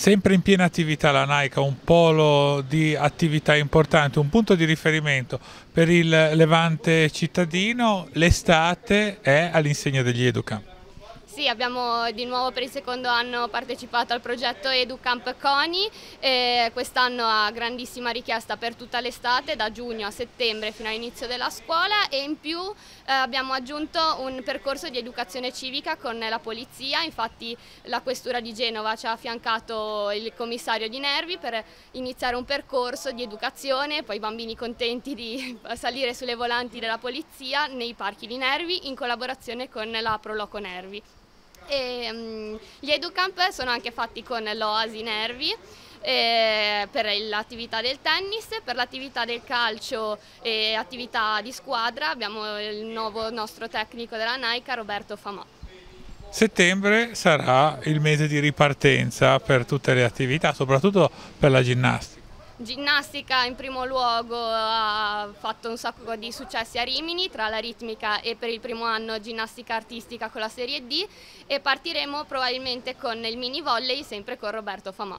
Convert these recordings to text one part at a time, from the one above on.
Sempre in piena attività la NAICA, un polo di attività importante, un punto di riferimento per il Levante cittadino, l'estate è all'insegna degli Educa. Sì, abbiamo di nuovo per il secondo anno partecipato al progetto EduCamp CONI, quest'anno a grandissima richiesta per tutta l'estate, da giugno a settembre fino all'inizio della scuola e in più eh, abbiamo aggiunto un percorso di educazione civica con la polizia, infatti la questura di Genova ci ha affiancato il commissario di Nervi per iniziare un percorso di educazione, poi i bambini contenti di salire sulle volanti della polizia nei parchi di Nervi in collaborazione con la Proloco Nervi. E, um, gli EduCamp sono anche fatti con l'Oasi Nervi eh, per l'attività del tennis, per l'attività del calcio e attività di squadra abbiamo il nuovo nostro tecnico della Nike, Roberto Famà. Settembre sarà il mese di ripartenza per tutte le attività, soprattutto per la ginnastica. Ginnastica in primo luogo ha fatto un sacco di successi a Rimini tra la ritmica e per il primo anno ginnastica artistica con la serie D e partiremo probabilmente con il mini volley sempre con Roberto Famò.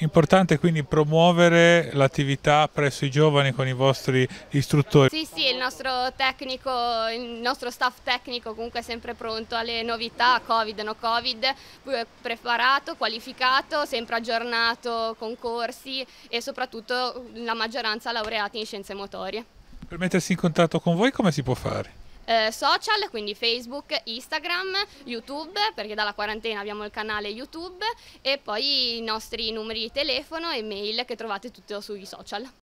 Importante quindi promuovere l'attività presso i giovani con i vostri istruttori. Sì, sì, il nostro tecnico, il nostro staff tecnico comunque è sempre pronto alle novità, Covid, no Covid, eh, preparato, qualificato, sempre aggiornato con corsi e soprattutto la maggioranza laureati in scienze motorie. Per mettersi in contatto con voi come si può fare? eh, social, quindi Facebook, Instagram, YouTube, perché dalla quarantena abbiamo il canale YouTube e poi i nostri numeri di telefono e mail che trovate tutti sui social.